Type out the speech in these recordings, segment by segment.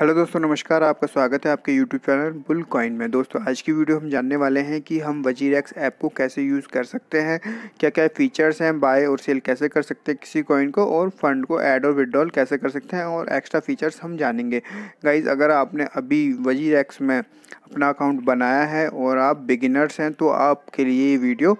hello दोस्तों नमस्कार आपका स्वागत है आपके यूट्यूब चैनल बुल कॉइन में दोस्तों आज की वीडियो हम जानने वाले हैं कि हम वजीर एक्स ऐप को कैसे यूज़ कर सकते हैं क्या क्या फीचर्स हैं बाय और सेल कैसे कर सकते हैं किसी कॉइन को और फंड को ऐड और विड्रॉल कैसे कर सकते हैं और एक्स्ट्रा फीचर्स हम जानेंगे गाइज़ अगर आपने अभी वजीर एक्स में अपना अकाउंट बनाया है और आप बिगिनर्स हैं तो आपके लिए ये वीडियो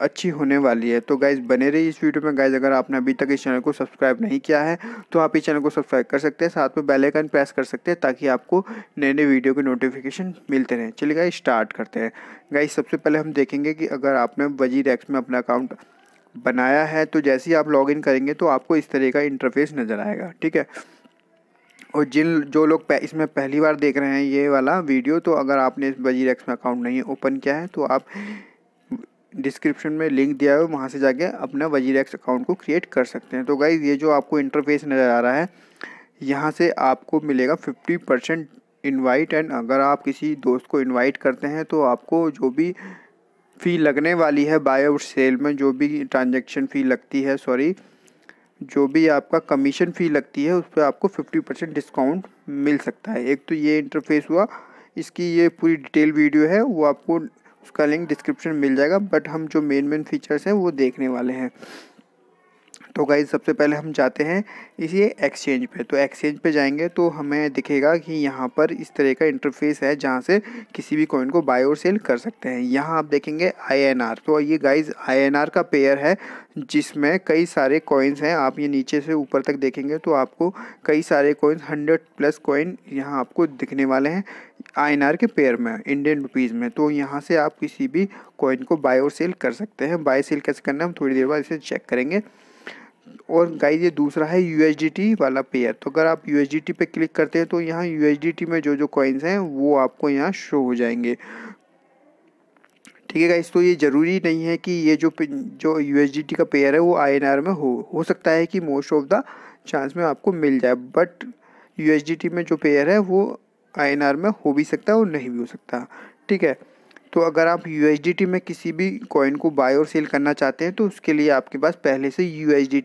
अच्छी होने वाली है तो गाइज़ बने रही इस वीडियो में गाइज़ अगर आपने अभी तक इस चैनल को सब्सक्राइब नहीं किया है तो आप इस चैनल को सब्सक्राइब कर सकते हैं साथ में बेल आइकन प्रेस कर सकते हैं ताकि आपको नए नए वीडियो के नोटिफिकेशन मिलते रहें चलिए गाइज स्टार्ट करते हैं गाइज सबसे पहले हम देखेंगे कि अगर आपने वजीर एक्स में अपना अकाउंट बनाया है तो जैसे ही आप लॉगिन करेंगे तो आपको इस तरह का इंटरफेस नज़र आएगा ठीक है और जिन जो लोग इसमें पहली बार देख रहे हैं ये वाला वीडियो तो अगर आपने इस वजीर एक्स में अकाउंट नहीं ओपन किया है तो आप डिस्क्रिप्शन में लिंक दिया है वहाँ से जाके अपना वजीर एक्स अकाउंट को क्रिएट कर सकते हैं तो गाइज ये जो आपको इंटरफेस नज़र आ रहा है यहाँ से आपको मिलेगा फिफ्टी परसेंट इन्वाइट एंड अगर आप किसी दोस्त को इनवाइट करते हैं तो आपको जो भी फ़ी लगने वाली है बाय और सेल में जो भी ट्रांजेक्शन फ़ी लगती है सॉरी जो भी आपका कमीशन फ़ी लगती है उस पर आपको फिफ्टी परसेंट डिस्काउंट मिल सकता है एक तो ये इंटरफेस हुआ इसकी ये पूरी डिटेल वीडियो है वो आपको उसका लिंक डिस्क्रिप्शन मिल जाएगा बट हम जो मेन मेन फीचर्स हैं वो देखने वाले हैं तो गाइज सबसे पहले हम जाते हैं इसी एक्सचेंज पे तो एक्सचेंज पे जाएंगे तो हमें दिखेगा कि यहाँ पर इस तरह का इंटरफेस है जहाँ से किसी भी कॉइन को बाय और सेल कर सकते हैं यहाँ आप देखेंगे आईएनआर तो ये गाइज आईएनआर का पेयर है जिसमें कई सारे कॉइन्स हैं आप ये नीचे से ऊपर तक देखेंगे तो आपको कई सारे कॉइन्स हंड्रेड प्लस कॉइन यहाँ आपको दिखने वाले हैं आई के पेयर में इंडियन रुपीज़ में तो यहाँ से आप किसी भी कॉइन को बाय और सेल कर सकते हैं बाय सेल कैसे करना है हम थोड़ी देर बाद इसे चेक करेंगे और गाई ये दूसरा है यू वाला पेयर तो अगर आप यू पे क्लिक करते हैं तो यहाँ यू में जो जो कॉइन्स हैं वो आपको यहाँ शो हो जाएंगे ठीक है गाइस तो ये ज़रूरी नहीं है कि ये जो जो यू का पेयर है वो आई में हो हो सकता है कि मोस्ट ऑफ द चांस में आपको मिल जाए बट यू में जो पेयर है वो आई में हो भी सकता है और नहीं भी हो सकता ठीक है तो अगर आप यू में किसी भी कॉइन को बाय और सेल करना चाहते हैं तो उसके लिए आपके पास पहले से यू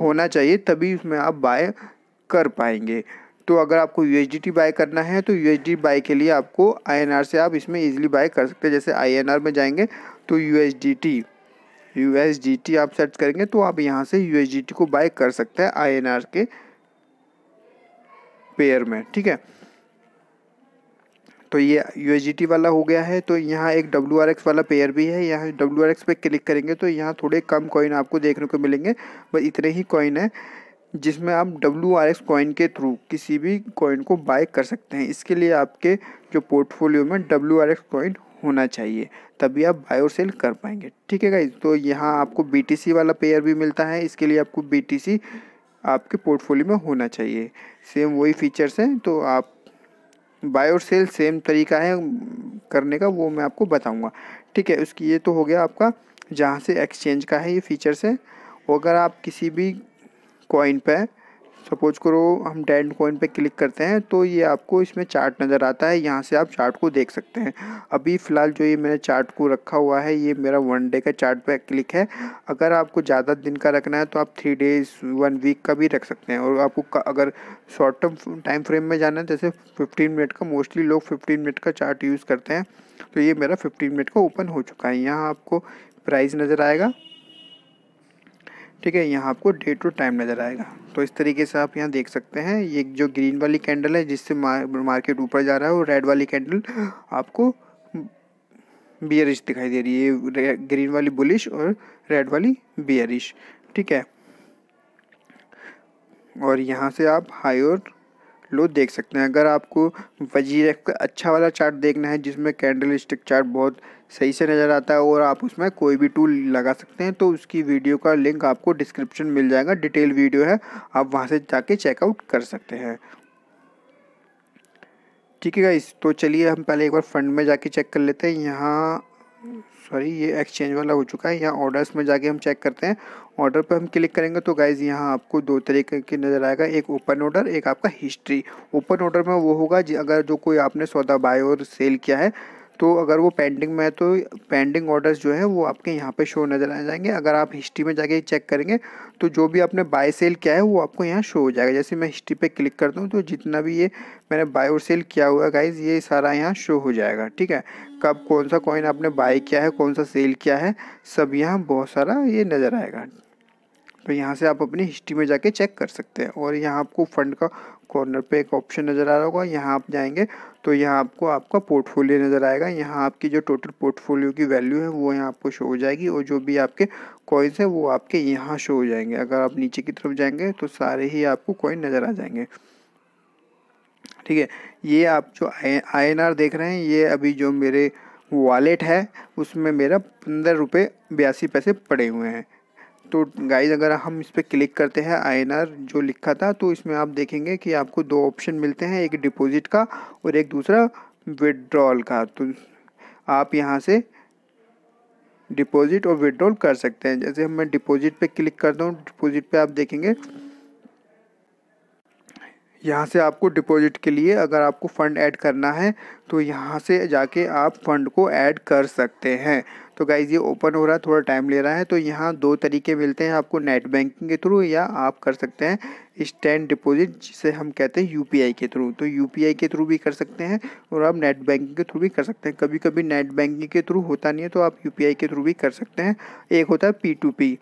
होना चाहिए तभी उसमें आप बाय कर पाएंगे तो अगर आपको यू बाय करना है तो यू बाय के लिए आपको आई से आप इसमें ईजिली बाय कर सकते हैं जैसे आई में जाएंगे तो यू यू आप सर्च करेंगे तो आप यहाँ से यू को बाय कर सकते हैं आई के पेयर में ठीक है तो ये यू वाला हो गया है तो यहाँ एक डब्ल्यू वाला पेयर भी है यहाँ डब्ल्यू पे क्लिक करेंगे तो यहाँ थोड़े कम कॉइन आपको देखने को मिलेंगे बस इतने ही कॉइन है जिसमें आप डब्ल्यू आर एक्स कॉइन के थ्रू किसी भी कॉइन को बाय कर सकते हैं इसके लिए आपके जो पोर्टफोलियो में डब्ल्यू आर एक्स कॉइन होना चाहिए तभी आप बाय और सेल कर पाएंगे ठीक है तो यहाँ आपको बी टी सी वाला पेयर भी मिलता है इसके लिए आपको बी टी सी आपके पोर्टफोलियो में होना चाहिए सेम वही फीचर्स हैं तो आप बाय और सेल सेम तरीका है करने का वो मैं आपको बताऊंगा ठीक है उसकी ये तो हो गया आपका जहाँ से एक्सचेंज का है ये फीचर्स है अगर आप किसी भी कॉइन पर सपोज करो हम डेंट कॉइन पे क्लिक करते हैं तो ये आपको इसमें चार्ट नज़र आता है यहाँ से आप चार्ट को देख सकते हैं अभी फ़िलहाल जो ये मैंने चार्ट को रखा हुआ है ये मेरा वन डे का चार्ट पे क्लिक है अगर आपको ज़्यादा दिन का रखना है तो आप थ्री डेज वन वीक का भी रख सकते हैं और आपको अगर शॉर्ट टर्म टाइम फ्रेम में जाना है जैसे फिफ्टीन मिनट का मोस्टली लोग फिफ्टीन मिनट का चार्ट यूज़ करते हैं तो ये मेरा फिफ्टीन मिनट का ओपन हो चुका है यहाँ आपको प्राइस नज़र आएगा ठीक है यहाँ आपको डे टू टाइम नज़र आएगा तो इस तरीके से आप यहाँ देख सकते हैं ये जो ग्रीन वाली कैंडल है जिससे मार्केट ऊपर जा रहा है और रेड वाली कैंडल आपको बियरिश दिखाई दे रही है ग्रीन वाली बुलिश और रेड वाली बियरिश ठीक है और यहाँ से आप हाई और लो देख सकते हैं अगर आपको वजीर का अच्छा वाला चार्ट देखना है जिसमें कैंडल स्टिक चार्ट बहुत सही से नज़र आता है और आप उसमें कोई भी टूल लगा सकते हैं तो उसकी वीडियो का लिंक आपको डिस्क्रिप्शन मिल जाएगा डिटेल वीडियो है आप वहाँ से जाके चेकआउट कर सकते हैं ठीक है इस तो चलिए हम पहले एक बार फंड में जाके चेक कर लेते हैं यहाँ सॉरी ये एक्सचेंज वाला हो चुका है यहाँ ऑर्डर्स में जाके हम चेक करते हैं ऑर्डर पर हम क्लिक करेंगे तो गाइज़ यहाँ आपको दो तरीके के नज़र आएगा एक ओपन ऑर्डर एक आपका हिस्ट्री ओपन ऑर्डर में वो होगा अगर जो कोई आपने सौदा बाय और सेल किया है तो अगर वो पेंडिंग में है तो पेंडिंग ऑर्डर्स जो है वो आपके यहाँ पे शो नज़र आ जाएंगे अगर आप हिस्ट्री में जाके चेक करेंगे तो जो भी आपने बाय सेल किया है वो आपको यहाँ शो हो जाएगा जैसे मैं हिस्ट्री पे क्लिक करता हूँ तो जितना भी ये मैंने बाय और सेल किया हुआ है गाइज ये सारा यहाँ शो हो जाएगा ठीक है कब कौन सा कॉइन आपने बाय किया है कौन सा सेल किया है सब यहाँ बहुत सारा ये नज़र आएगा तो यहाँ से आप अपनी हिस्ट्री में जाके चेक कर सकते हैं और यहाँ आपको फंड का कॉर्नर पे एक ऑप्शन नज़र आ रहा होगा यहाँ आप जाएंगे तो यहाँ आपको आपका पोर्टफोलियो नज़र आएगा यहाँ आपकी जो टोटल पोर्टफोलियो की वैल्यू है वो यहाँ आपको शो हो जाएगी और जो भी आपके कॉइन्स हैं वो आपके यहाँ शो हो जाएंगे अगर आप नीचे की तरफ जाएंगे तो सारे ही आपको कॉइन नज़र आ जाएंगे ठीक है ये आप जो आई एन आर देख रहे हैं ये अभी जो मेरे वॉलेट है उसमें मेरा पंद्रह रुपये बयासी पैसे पड़े हुए हैं तो गाइज अगर हम इस पर क्लिक करते हैं आईएनआर जो लिखा था तो इसमें आप देखेंगे कि आपको दो ऑप्शन मिलते हैं एक डिपॉजिट का और एक दूसरा विड्रॉल का तो आप यहाँ से डिपॉजिट और विड्रॉल कर सकते हैं जैसे मैं डिपॉजिट पे क्लिक करता हूँ डिपॉजिट पे आप देखेंगे यहाँ से आपको डिपॉजिट के लिए अगर आपको फ़ंड ऐड करना है तो यहाँ से जाके आप फंड को ऐड कर सकते हैं तो गाइज़ ये ओपन हो रहा है थोड़ा टाइम ले रहा है तो यहाँ दो तरीके मिलते हैं आपको नेट बैंकिंग के थ्रू या आप कर सकते हैं स्टैंड डिपॉजिट जिसे हम कहते हैं यूपीआई के थ्रू तो यूपीआई के थ्रू भी कर सकते हैं और आप नेट बैंकिंग के थ्रू भी कर सकते हैं कभी कभी नेट बैंकिंग के थ्रू होता नहीं है तो आप यू के थ्रू भी कर सकते हैं एक होता है P to P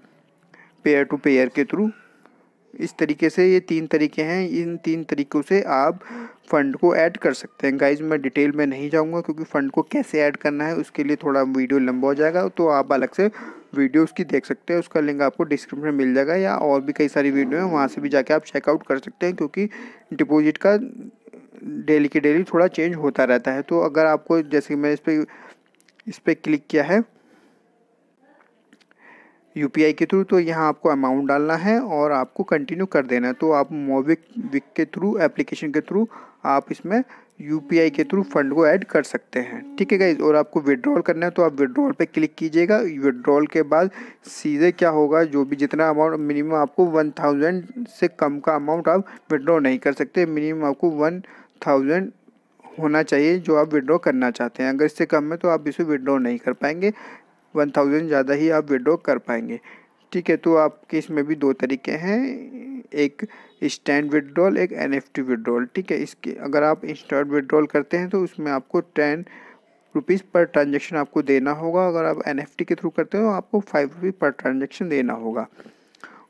pair to pair के थ्रू इस तरीके से ये तीन तरीके हैं इन तीन तरीक़ों से आप फ़ंड को ऐड कर सकते हैं गाइज मैं डिटेल में नहीं जाऊंगा क्योंकि फ़ंड को कैसे ऐड करना है उसके लिए थोड़ा वीडियो लंबा हो जाएगा तो आप अलग से वीडियो उसकी देख सकते हैं उसका लिंक आपको डिस्क्रिप्शन में मिल जाएगा या और भी कई सारी वीडियो हैं वहाँ से भी जाके आप चेकआउट कर सकते हैं क्योंकि डिपोज़िट का डेली के डेली थोड़ा चेंज होता रहता है तो अगर आपको जैसे मैं इस पर इस पर क्लिक किया है यू के थ्रू तो यहाँ आपको अमाउंट डालना है और आपको कंटिन्यू कर देना है तो आप मोबिक विक के थ्रू एप्लीकेशन के थ्रू आप इसमें यू के थ्रू फंड को ऐड कर सकते हैं ठीक है गाइज और आपको विड्रॉल करना है तो आप विड्रॉल पे क्लिक कीजिएगा विड्रॉल के बाद सीधे क्या होगा जो भी जितना अमाउंट मिनिमम आपको वन थाउजेंड से कम का अमाउंट आप विड्रॉ नहीं कर सकते मिनिमम आपको वन थाउजेंड होना चाहिए जो आप विड्रॉ करना चाहते हैं अगर इससे कम है तो आप इसे विड्रॉ नहीं कर पाएंगे वन थाउजेंड ज़्यादा ही आप विड्रॉ कर पाएंगे ठीक है तो आपके इसमें भी दो तरीके हैं एक स्टैंड विड्रॉल एक एन एफ टी विड्रॉल ठीक है इसके अगर आप इंस्टॉल विड्रॉल करते हैं तो उसमें आपको टेन रुपीज़ पर ट्रांजेक्शन आपको देना होगा अगर आप एन एफ टी के थ्रू करते हो तो आपको फाइव रुपीज़ पर ट्रांजेक्शन देना होगा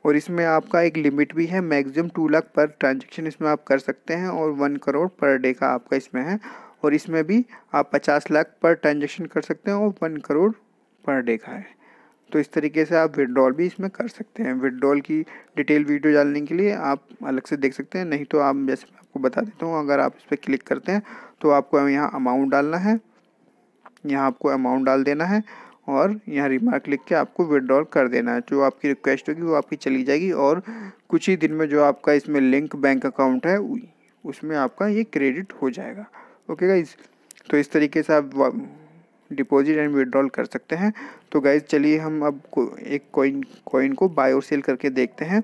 और इसमें आपका एक लिमिट भी है maximum to lakh per transaction इसमें आप कर सकते हैं और वन करोड़ पर डे का आपका इसमें है और इसमें भी आप पचास लाख पर ट्रांजेक्शन कर सकते हैं और वन करोड़ पर डे का है तो इस तरीके से आप विड्रॉल भी इसमें कर सकते हैं विड्रॉल की डिटेल वीडियो डालने के लिए आप अलग से देख सकते हैं नहीं तो आप जैसे मैं आपको बता देता हूँ अगर आप इस पर क्लिक करते हैं तो आपको यहाँ अमाउंट डालना है यहाँ आपको अमाउंट डाल देना है और यहाँ रिमार्क लिख के आपको विड्रॉल कर देना है जो आपकी रिक्वेस्ट होगी वो आपकी चली जाएगी और कुछ ही दिन में जो आपका इसमें लिंक बैंक अकाउंट है उसमें आपका ये क्रेडिट हो जाएगा ओके गाइज तो इस तरीके से आप डिपॉजिट एंड विड्रॉल कर सकते हैं तो गाइज चलिए हम अब को, एक कॉइन कॉइन को बाय और सेल करके देखते हैं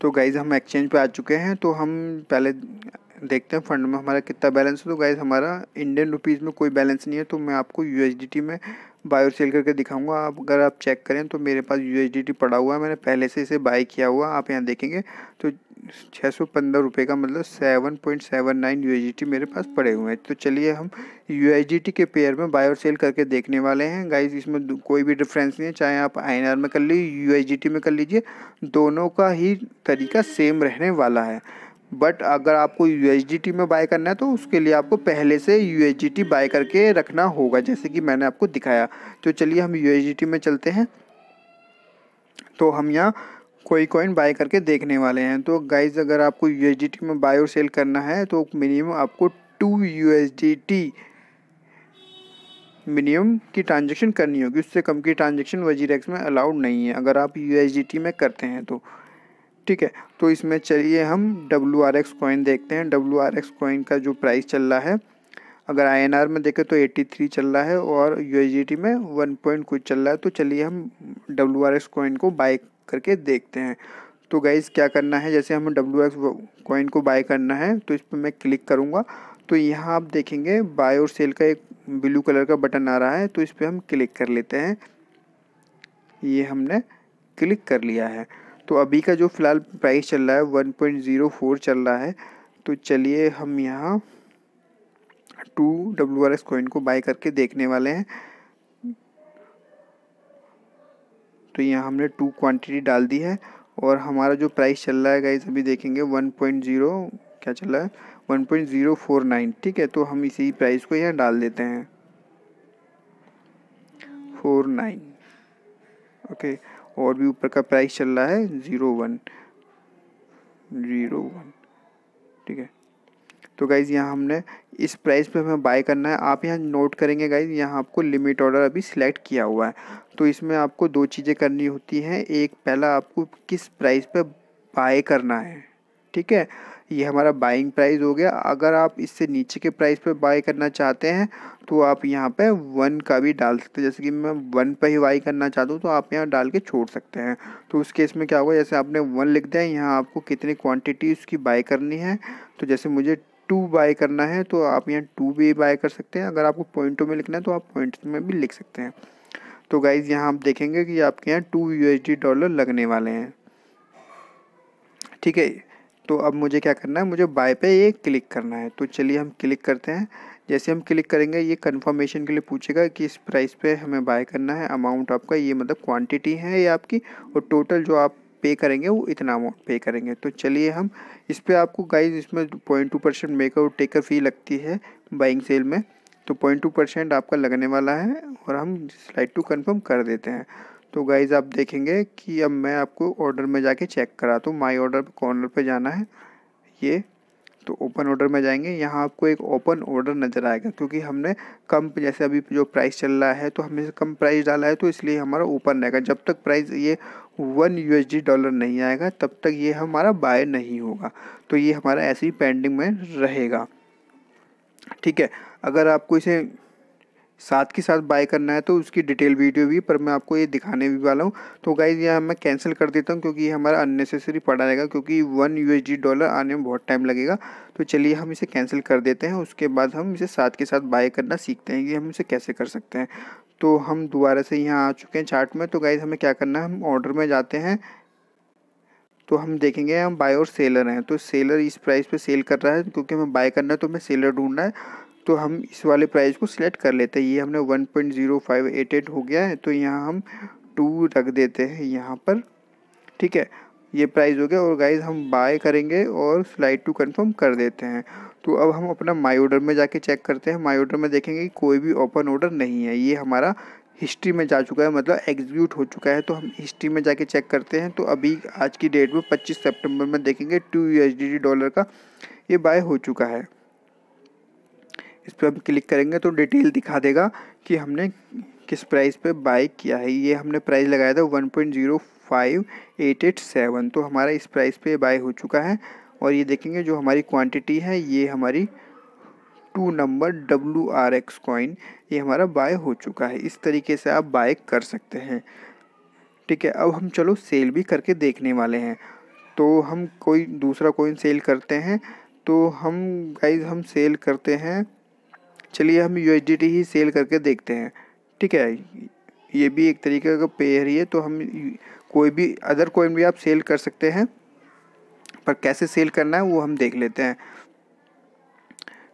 तो गाइज हम एक्सचेंज पे आ चुके हैं तो हम पहले देखते हैं फंड में हमारा कितना बैलेंस है तो गाइज हमारा इंडियन रुपीज़ में कोई बैलेंस नहीं है तो मैं आपको यू में बाय और सेल करके दिखाऊंगा आप अगर आप चेक करें तो मेरे पास यू पड़ा हुआ है मैंने पहले से इसे बाय किया हुआ आप यहाँ देखेंगे तो छः सौ पंद्रह रुपये का मतलब seven point seven nine U मेरे पास पड़े हुए हैं तो चलिए हम यू के पेयर में बाय और सेल करके देखने वाले हैं गाइज इसमें कोई भी डिफरेंस नहीं है चाहे आप आई में कर लीजिए यू में कर लीजिए दोनों का ही तरीका सेम रहने वाला है बट अगर आपको यू में बाय करना है तो उसके लिए आपको पहले से यू बाय करके रखना होगा जैसे कि मैंने आपको दिखाया तो चलिए हम यू में चलते हैं तो हम यहाँ कोई कॉइन बाय करके देखने वाले हैं तो गाइज अगर आपको यू में बाय और सेल करना है तो मिनिमम आपको टू यू मिनिमम की ट्रांजेक्शन करनी होगी उससे कम की ट्रांजेक्शन वजीर में अलाउड नहीं है अगर आप यू में करते हैं तो ठीक है तो इसमें चलिए हम डब्ल्यू आर एक्स कॉइन देखते हैं डब्ल्यू आर एक्स कॉइन का जो प्राइस चल रहा है अगर आई एन आर में देखें तो एट्टी थ्री चल रहा है और यू में वन पॉइंट कुछ चल रहा है तो चलिए हम डब्ल्यू आर एक्स कॉइन को बाई करके देखते हैं तो गाइज़ क्या करना है जैसे हमें डब्ल्यू एक्स कॉइन को बाय करना है तो इस पर मैं क्लिक करूँगा तो यहाँ आप देखेंगे बाय और सेल का एक ब्लू कलर का बटन आ रहा है तो इस पर हम क्लिक कर लेते हैं ये हमने क्लिक कर लिया है तो अभी का जो फ़िलहाल प्राइस चल रहा है वन पॉइंट ज़ीरो फोर चल रहा है तो चलिए हम यहाँ two W R S coin को बाय करके देखने वाले हैं तो यहाँ हमने टू क्वांटिटी डाल दी है और हमारा जो प्राइस चल रहा है गाइज अभी देखेंगे वन पॉइंट ज़ीरो क्या चल रहा है one point zero four nine ठीक है तो हम इसी प्राइस को यहाँ डाल देते हैं फोर नाइन ओके और भी ऊपर का प्राइस चल रहा है ज़ीरो वन ज़ीरो वन ठीक है तो गाइज़ यहाँ हमने इस प्राइस पे हमें बाय करना है आप यहाँ नोट करेंगे गाइज यहाँ आपको लिमिट ऑर्डर अभी सिलेक्ट किया हुआ है तो इसमें आपको दो चीज़ें करनी होती हैं एक पहला आपको किस प्राइस पे बाय करना है ठीक है ये हमारा बाइंग प्राइस हो गया अगर आप इससे नीचे के प्राइस पे बाय करना चाहते हैं तो आप यहाँ पे वन का भी डाल सकते हैं जैसे कि मैं वन पे ही बाई करना चाहता हूँ तो आप यहाँ डाल के छोड़ सकते हैं तो उस केस में क्या होगा जैसे आपने वन लिख दिया यहाँ आपको कितनी क्वांटिटी उसकी बाय करनी है तो जैसे मुझे टू बाय करना है तो आप यहाँ टू भी बाय कर सकते हैं अगर आपको पॉइंटों में लिखना है तो आप पॉइंट्स में भी लिख सकते हैं तो गाइज यहाँ आप देखेंगे कि आपके यहाँ टू यू डॉलर लगने वाले हैं ठीक है तो अब मुझे क्या करना है मुझे बाय पे ये क्लिक करना है तो चलिए हम क्लिक करते हैं जैसे हम क्लिक करेंगे ये कंफर्मेशन के लिए पूछेगा कि इस प्राइस पे हमें बाय करना है अमाउंट आपका ये मतलब क्वांटिटी है ये आपकी और टोटल जो आप पे करेंगे वो इतना अमाउंट पे करेंगे तो चलिए हम इस पर आपको गाइज इसमें पॉइंट टू परसेंट मेकअप और टेकर फी लगती है बाइंग सेल में तो पॉइंट टू परसेंट आपका लगने वाला है और हम स्लाइड टू कन्फर्म कर देते हैं तो गाइज आप देखेंगे कि अब मैं आपको ऑर्डर में जाके चेक कराता हूँ माई ऑर्डर कॉर्नर पर जाना है ये तो ओपन ऑर्डर में जाएंगे यहाँ आपको एक ओपन ऑर्डर नज़र आएगा क्योंकि हमने कम जैसे अभी जो प्राइस चल रहा है तो हमने कम प्राइस डाला है तो इसलिए हमारा ओपन रहेगा जब तक प्राइस ये वन यू डॉलर नहीं आएगा तब तक ये हमारा बाय नहीं होगा तो ये हमारा ऐसे ही पेंडिंग में रहेगा ठीक है अगर आपको इसे साथ के साथ बाय करना है तो उसकी डिटेल वीडियो भी पर मैं आपको ये दिखाने भी वाला हूँ तो गाइज यहाँ मैं कैंसिल कर देता हूँ क्योंकि ये हमारा अननेसेसरी पड़ा रहेगा क्योंकि वन यू डॉलर आने में बहुत टाइम लगेगा तो चलिए हम इसे कैंसिल कर देते हैं उसके बाद हम इसे साथ के साथ बाय करना सीखते हैं कि हम इसे कैसे कर सकते हैं तो हम दोबारा से यहाँ आ चुके हैं चार्ट में तो गाइज हमें क्या करना है हम ऑर्डर में जाते हैं तो हम देखेंगे हम बाय और सेलर हैं तो सेलर इस प्राइस पे सेल कर रहा है क्योंकि हमें बाय करना है तो हमें सेलर ढूंढना है तो हम इस वाले प्राइस को सिलेक्ट कर लेते हैं ये हमने one point zero five eight eight हो गया है तो यहाँ हम टू रख देते हैं यहाँ पर ठीक है ये प्राइस हो गया और गाइज हम बाय करेंगे और फ्लाइट टू कन्फर्म कर देते हैं तो अब हम अपना माई ऑर्डर में जाके चेक करते हैं माई ऑर्डर में देखेंगे कि कोई भी ओपन ऑर्डर नहीं है ये हमारा हिस्ट्री में जा चुका है मतलब एग्जीक्यूट हो चुका है तो हम हिस्ट्री में जाके चेक करते हैं तो अभी आज की डेट में 25 सितंबर में देखेंगे टू यू डॉलर का ये बाय हो चुका है इस पर हम क्लिक करेंगे तो डिटेल दिखा देगा कि हमने किस प्राइस पे बाय किया है ये हमने प्राइस लगाया था one point zero five eight eight seven तो हमारा इस प्राइस पर बाय हो चुका है और ये देखेंगे जो हमारी क्वांटिटी है ये हमारी two number W R X coin ये हमारा बाय हो चुका है इस तरीके से आप बाय कर सकते हैं ठीक है अब हम चलो सेल भी करके देखने वाले हैं तो हम कोई दूसरा कोइन सेल करते हैं तो हम गाइज हम सेल करते हैं चलिए हम यू ही सेल करके देखते हैं ठीक है ये भी एक तरीके का पेयर ही है तो हम कोई भी अदर कोइन भी आप सेल कर सकते हैं पर कैसे सेल करना है वो हम देख लेते हैं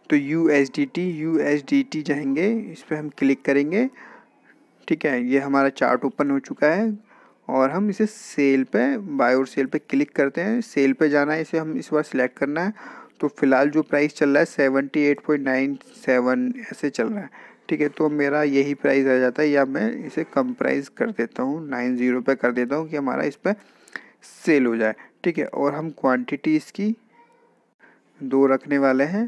तो U S D T U S D T जाएंगे इस पर हम क्लिक करेंगे ठीक है ये हमारा चार्ट ओपन हो चुका है और हम इसे सेल पे बाय और सेल पे क्लिक करते हैं सेल पे जाना है इसे हम इस बार सिलेक्ट करना है तो फिलहाल जो प्राइस चल रहा है seventy eight point nine seven ऐसे चल रहा है ठीक है तो मेरा यही प्राइस आ जाता है या मैं इसे कम प्राइस कर देता हूँ नाइन ज़ीरो पे कर देता हूँ कि हमारा इस पर सेल हो जाए ठीक है और हम क्वांटिटी इसकी दो रखने वाले हैं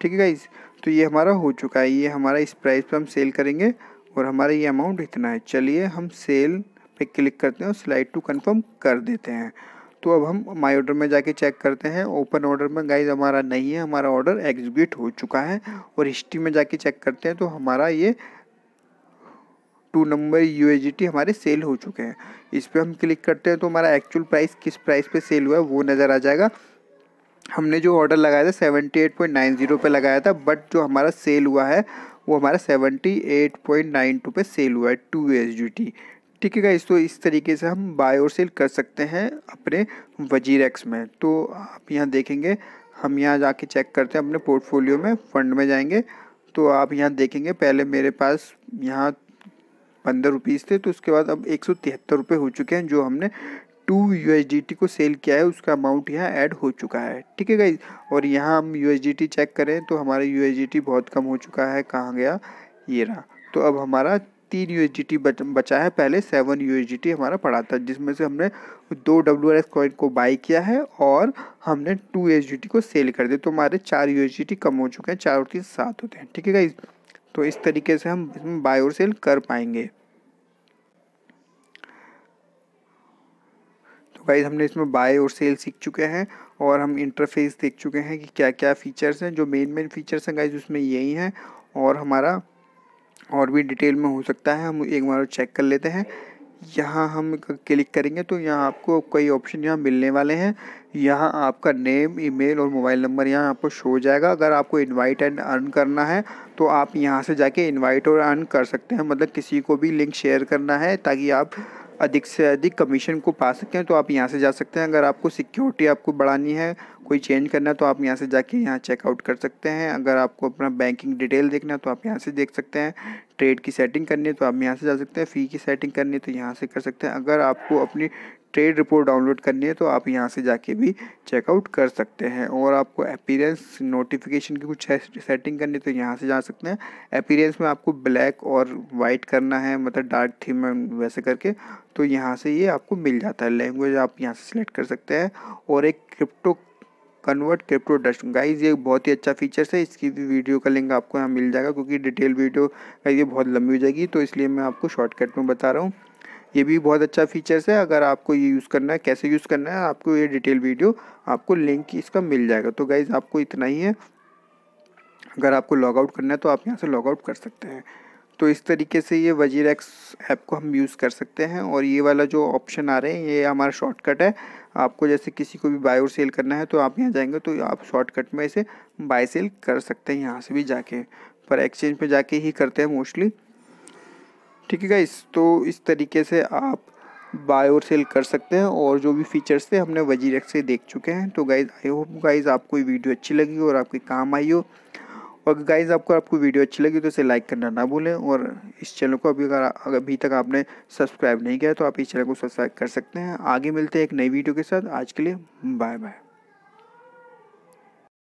ठीक है गाइज तो ये हमारा हो चुका है ये हमारा इस प्राइस पर हम सेल करेंगे और हमारा ये अमाउंट इतना है चलिए हम सेल पे क्लिक करते हैं और स्लाइड टू कंफर्म कर देते हैं तो अब हम माई ऑर्डर में जाके चेक करते हैं ओपन ऑर्डर में गाइज हमारा नहीं है हमारा ऑर्डर एग्जीक्यूट हो चुका है और हिस्ट्री में जाके चेक करते हैं तो हमारा ये टू नंबर यू हमारे सेल हो चुके हैं इस पर हम क्लिक करते हैं तो हमारा एक्चुअल प्राइस किस प्राइस पे सेल हुआ है वो नज़र आ जाएगा हमने जो ऑर्डर लगाया था seventy eight point nine zero पर लगाया था बट जो हमारा सेल हुआ है वो हमारा seventy eight point nine two पर सेल हुआ है टू एस ठीक है गाइस तो इस तरीके से हम बाय और सेल कर सकते हैं अपने वजीर एक्स में तो आप यहाँ देखेंगे हम यहाँ जाके चेक करते हैं अपने पोर्टफोलियो में फंड में जाएंगे तो आप यहाँ देखेंगे पहले मेरे पास यहाँ पंद्रह रुपीज़ थे तो उसके बाद अब एक सौ तिहत्तर रुपये हो चुके हैं जो हमने टू यू को सेल किया है उसका अमाउंट यहाँ ऐड हो चुका है ठीक है गाइज और यहाँ हम यू चेक करें तो हमारा यू बहुत कम हो चुका है कहाँ गया ये रहा तो अब हमारा तीन यू टी बचा है पहले सेवन यू हमारा पड़ा था जिसमें से हमने दो डब्ल्यू आर एस कॉइन को बाई किया है और हमने टू एच को सेल कर दिया तो हमारे चार यू कम हो चुके हैं चार और तीन सात होते हैं ठीक है गाइज़ तो इस तरीके से हम इसमें बाय और सेल कर पाएंगे तो गाइज हमने इसमें बाय और सेल सीख चुके हैं और हम इंटरफेस देख चुके हैं कि क्या क्या फ़ीचर्स हैं जो मेन मेन फ़ीचर्स हैं गाइज उसमें यही हैं और हमारा और भी डिटेल में हो सकता है हम एक बार चेक कर लेते हैं यहाँ हम क्लिक करेंगे तो यहाँ आपको कई ऑप्शन यहाँ मिलने वाले हैं यहाँ आपका नेम ईमेल और मोबाइल नंबर यहाँ आपको शो हो जाएगा अगर आपको इनवाइट एंड अर्न करना है तो आप यहाँ से जाके इनवाइट और अर्न कर सकते हैं मतलब किसी को भी लिंक शेयर करना है ताकि आप अधिक से अधिक कमीशन को पा सकते हैं तो आप यहाँ से जा सकते हैं अगर आपको सिक्योरिटी आपको बढ़ानी है कोई चेंज करना है तो आप यहाँ से जाके यहाँ चेकआउट कर सकते हैं अगर आपको अपना बैंकिंग डिटेल देखना है तो आप यहाँ से देख सकते हैं ट्रेड की सेटिंग करनी है तो आप यहाँ से जा सकते हैं फ़ी की सेटिंग करनी है तो यहाँ से कर सकते हैं अगर आपको अपनी ट्रेड रिपोर्ट डाउनलोड करनी है तो आप यहाँ से जाके भी चेकआउट कर सकते हैं और आपको अपीरेंस नोटिफिकेशन की कुछ सेटिंग करनी है तो यहाँ से जा सकते हैं अपीरेंस में आपको ब्लैक और वाइट करना है मतलब डार्क थीम में वैसे करके तो यहाँ से ये यह आपको मिल जाता है लैंग्वेज आप यहाँ से सिलेक्ट कर सकते हैं और एक crypto convert crypto dust guys ये बहुत ही अच्छा फीचर्स है इसकी भी वीडियो का लिंक आपको यहाँ मिल जाएगा क्योंकि डिटेल वीडियो का ये बहुत लंबी हो जाएगी तो इसलिए मैं आपको शॉर्टकट में बता रहा हूँ ये भी बहुत अच्छा फीचर्स है अगर आपको ये यूज़ करना है कैसे यूज़ करना है आपको ये डिटेल वीडियो आपको लिंक इसका मिल जाएगा तो गाइज़ आपको इतना ही है अगर आपको लॉगआउट करना है तो आप यहाँ से लॉगआउट कर सकते हैं तो इस तरीके से ये वजीर एक्स ऐप को हम यूज़ कर सकते हैं और ये वाला जो ऑप्शन आ रहे हैं ये हमारा शॉर्टकट है आपको जैसे किसी को भी बाय और सेल करना है तो आप यहाँ जाएंगे तो आप शॉर्टकट में इसे बाय सेल कर सकते हैं यहाँ से भी जाके पर एक्सचेंज पे जाके ही करते हैं मोस्टली ठीक है गाइस तो इस तरीके से आप बाय और सेल कर सकते हैं और जो भी फीचर्स थे हमने वजीर से देख चुके हैं तो गाइज़ आई होप गाइज़ आपको वीडियो अच्छी लगी और आपके काम आई हो और गाइज़ आपको आपको वीडियो अच्छी लगी तो इसे लाइक करना ना भूलें और इस चैनल को अभी अगर अभी तक आपने सब्सक्राइब नहीं किया तो आप इस चैनल को सब्सक्राइब कर सकते हैं आगे मिलते हैं एक नई वीडियो के साथ आज के लिए बाय बाय